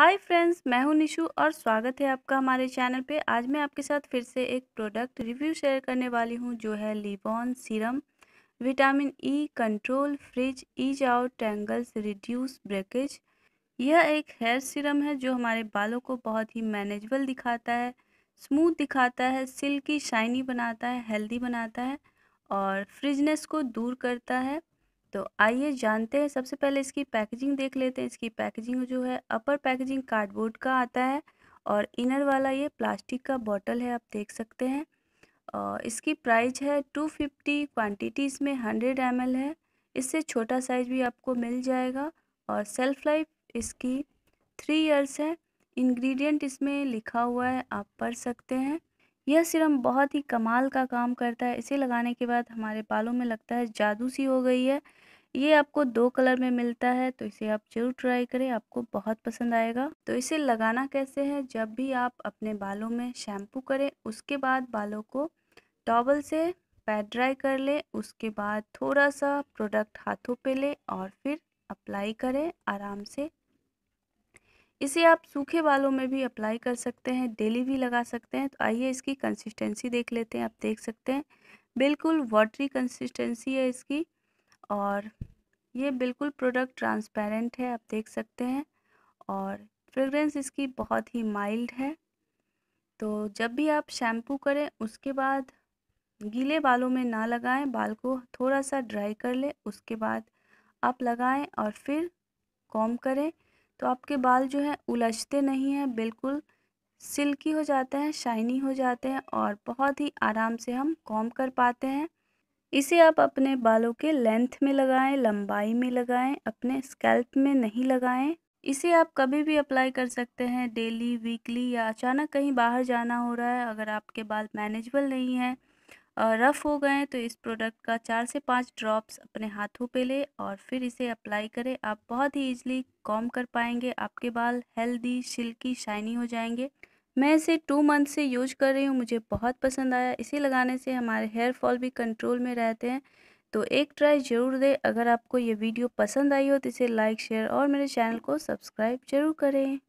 hi friends मैं हूं निशु और स्वागत है आपका हमारे चैनल पे आज मैं आपके साथ फिर से एक प्रोडक्ट रिव्यू शेयर करने वाली हूं जो है Livon serum vitamin E control frizz eases out tangles reduce breakage यह एक हेयर सीरम है जो हमारे बालों को बहुत ही मैनेजेबल दिखाता है स्मूथ दिखाता है सिल्की शाइनी बनाता है हेल्दी बनाता है और फ्रिजनेस को दूर करता है तो आइए जानते हैं सबसे पहले इसकी पैकेजिंग देख लेते हैं इसकी पैकेजिंग जो है अपर पैकेजिंग कार्डबोर्ड का आता है और इनर वाला ये प्लास्टिक का बॉटल है आप देख सकते हैं और इसकी प्राइस है टू फिफ्टी क्वान्टिटी इसमें हंड्रेड एम है इससे छोटा साइज भी आपको मिल जाएगा और सेल्फ लाइफ इसकी थ्री ईयर्स है इंग्रेडिएंट इसमें लिखा हुआ है आप पढ़ सकते हैं यह सिरम बहुत ही कमाल का काम करता है इसे लगाने के बाद हमारे बालों में लगता है जादू सी हो गई है ये आपको दो कलर में मिलता है तो इसे आप जरूर ट्राई करें आपको बहुत पसंद आएगा तो इसे लगाना कैसे है जब भी आप अपने बालों में शैम्पू करें उसके बाद बालों को टॉवल से पैड ड्राई कर लें उसके बाद थोड़ा सा प्रोडक्ट हाथों पे लें और फिर अप्लाई करें आराम से इसे आप सूखे बालों में भी अप्लाई कर सकते हैं डेली भी लगा सकते हैं तो आइए इसकी कंसिस्टेंसी देख लेते हैं आप देख सकते हैं बिल्कुल वाटरी कंसिस्टेंसी है इसकी और ये बिल्कुल प्रोडक्ट ट्रांसपेरेंट है आप देख सकते हैं और फ्रेगरेंस इसकी बहुत ही माइल्ड है तो जब भी आप शैम्पू करें उसके बाद गीले बालों में ना लगाएं बाल को थोड़ा सा ड्राई कर ले उसके बाद आप लगाएं और फिर कॉम करें तो आपके बाल जो है उलझते नहीं हैं बिल्कुल सिल्की हो जाते हैं शाइनी हो जाते हैं और बहुत ही आराम से हम कॉम कर पाते हैं इसे आप अपने बालों के लेंथ में लगाएं लंबाई में लगाएं अपने स्कैल्प में नहीं लगाएं इसे आप कभी भी अप्लाई कर सकते हैं डेली वीकली या अचानक कहीं बाहर जाना हो रहा है अगर आपके बाल मैनेजबल नहीं है रफ़ हो गए तो इस प्रोडक्ट का चार से पाँच ड्रॉप्स अपने हाथों पे ले और फिर इसे अप्लाई करें आप बहुत ही इजीली कॉम कर पाएंगे आपके बाल हेल्दी सिल्की शाइनी हो जाएंगे मैं इसे टू मंथ से यूज कर रही हूँ मुझे बहुत पसंद आया इसे लगाने से हमारे हेयर फॉल भी कंट्रोल में रहते हैं तो एक ट्राई ज़रूर दें अगर आपको ये वीडियो पसंद आई हो तो इसे लाइक शेयर और मेरे चैनल को सब्सक्राइब जरूर करें